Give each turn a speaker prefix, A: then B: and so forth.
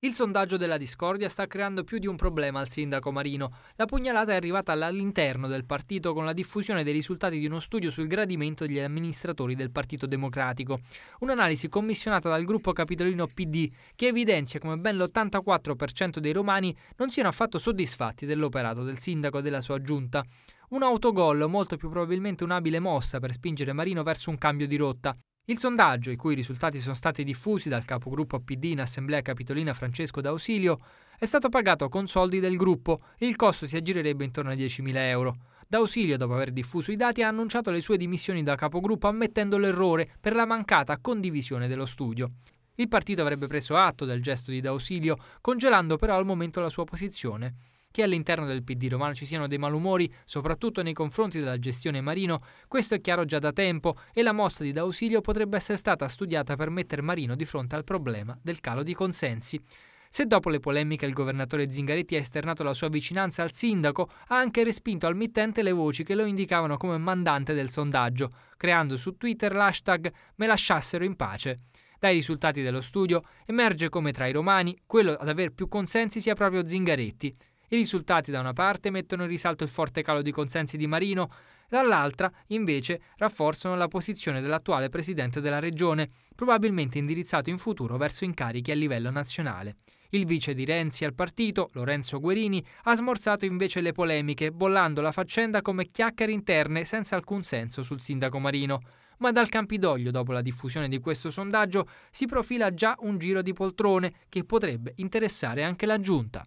A: Il sondaggio della discordia sta creando più di un problema al sindaco Marino. La pugnalata è arrivata all'interno del partito con la diffusione dei risultati di uno studio sul gradimento degli amministratori del Partito Democratico. Un'analisi commissionata dal gruppo capitolino PD che evidenzia come ben l'84% dei romani non siano affatto soddisfatti dell'operato del sindaco e della sua giunta. Un autogol molto più probabilmente un'abile mossa per spingere Marino verso un cambio di rotta. Il sondaggio, i cui risultati sono stati diffusi dal capogruppo PD in Assemblea Capitolina Francesco D'Ausilio, è stato pagato con soldi del gruppo e il costo si aggirerebbe intorno ai 10.000 euro. D'Ausilio, dopo aver diffuso i dati, ha annunciato le sue dimissioni da capogruppo ammettendo l'errore per la mancata condivisione dello studio. Il partito avrebbe preso atto del gesto di D'Ausilio, congelando però al momento la sua posizione che all'interno del PD romano ci siano dei malumori, soprattutto nei confronti della gestione Marino, questo è chiaro già da tempo e la mossa di D'Ausilio potrebbe essere stata studiata per mettere Marino di fronte al problema del calo di consensi. Se dopo le polemiche il governatore Zingaretti ha esternato la sua vicinanza al sindaco, ha anche respinto al mittente le voci che lo indicavano come mandante del sondaggio, creando su Twitter l'hashtag Me lasciassero in pace. Dai risultati dello studio emerge come tra i romani quello ad aver più consensi sia proprio Zingaretti. I risultati da una parte mettono in risalto il forte calo di consensi di Marino, dall'altra invece rafforzano la posizione dell'attuale presidente della regione, probabilmente indirizzato in futuro verso incarichi a livello nazionale. Il vice di Renzi al partito, Lorenzo Guerini, ha smorzato invece le polemiche, bollando la faccenda come chiacchiere interne senza alcun senso sul sindaco Marino. Ma dal Campidoglio, dopo la diffusione di questo sondaggio, si profila già un giro di poltrone che potrebbe interessare anche la giunta.